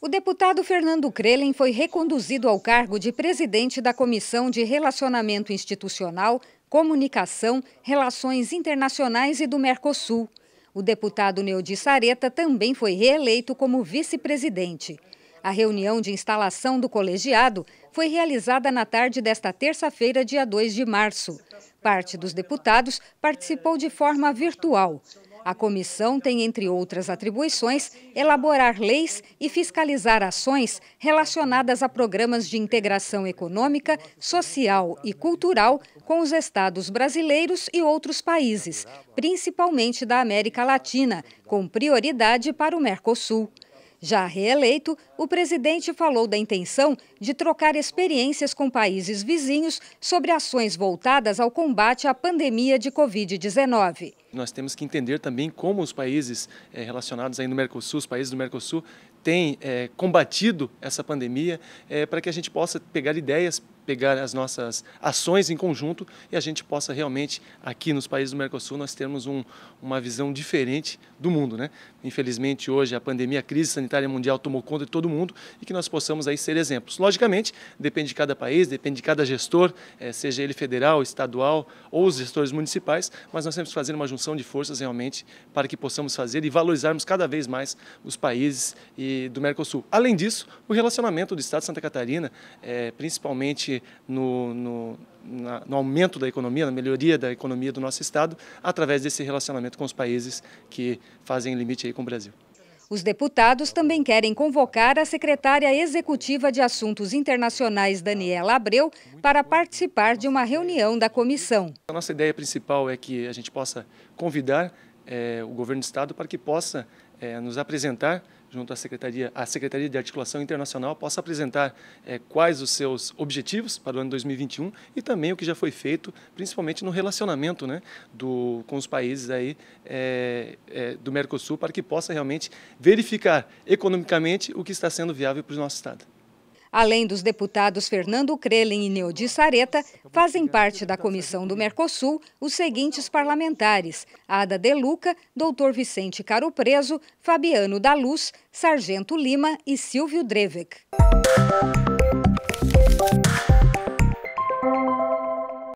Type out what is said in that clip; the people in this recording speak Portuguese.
O deputado Fernando Crelen foi reconduzido ao cargo de presidente da Comissão de Relacionamento Institucional, Comunicação, Relações Internacionais e do Mercosul. O deputado Neudi Sareta também foi reeleito como vice-presidente. A reunião de instalação do colegiado foi realizada na tarde desta terça-feira, dia 2 de março. Parte dos deputados participou de forma virtual. A comissão tem, entre outras atribuições, elaborar leis e fiscalizar ações relacionadas a programas de integração econômica, social e cultural com os estados brasileiros e outros países, principalmente da América Latina, com prioridade para o Mercosul. Já reeleito, o presidente falou da intenção de trocar experiências com países vizinhos sobre ações voltadas ao combate à pandemia de Covid-19. Nós temos que entender também como os países eh, relacionados aí no Mercosul, os países do Mercosul, têm eh, combatido essa pandemia eh, para que a gente possa pegar ideias pegar as nossas ações em conjunto e a gente possa realmente, aqui nos países do Mercosul, nós termos um, uma visão diferente do mundo. Né? Infelizmente, hoje a pandemia, a crise sanitária mundial tomou conta de todo mundo e que nós possamos aí ser exemplos. Logicamente, depende de cada país, depende de cada gestor, eh, seja ele federal, estadual ou os gestores municipais, mas nós temos que fazer uma junção de forças realmente para que possamos fazer e valorizarmos cada vez mais os países do Mercosul. Além disso, o relacionamento do Estado de Santa Catarina, eh, principalmente no, no, na, no, aumento da economia, na melhoria da economia do nosso Estado, através desse relacionamento com os países que fazem limite aí com o Brasil. Os deputados também querem convocar a secretária executiva de Assuntos Internacionais, Daniela Abreu, para participar de uma reunião da comissão. A nossa ideia principal é que a gente possa convidar é, o governo do Estado para que possa é, nos apresentar, junto à Secretaria, a Secretaria de Articulação Internacional, possa apresentar é, quais os seus objetivos para o ano 2021 e também o que já foi feito, principalmente no relacionamento né, do, com os países aí, é, é, do Mercosul, para que possa realmente verificar economicamente o que está sendo viável para o nosso Estado. Além dos deputados Fernando Crelen e Neodi Sareta, fazem parte da comissão do Mercosul os seguintes parlamentares: Ada Deluca, doutor Vicente Caro Preso, Fabiano da Luz, Sargento Lima e Silvio Drevec.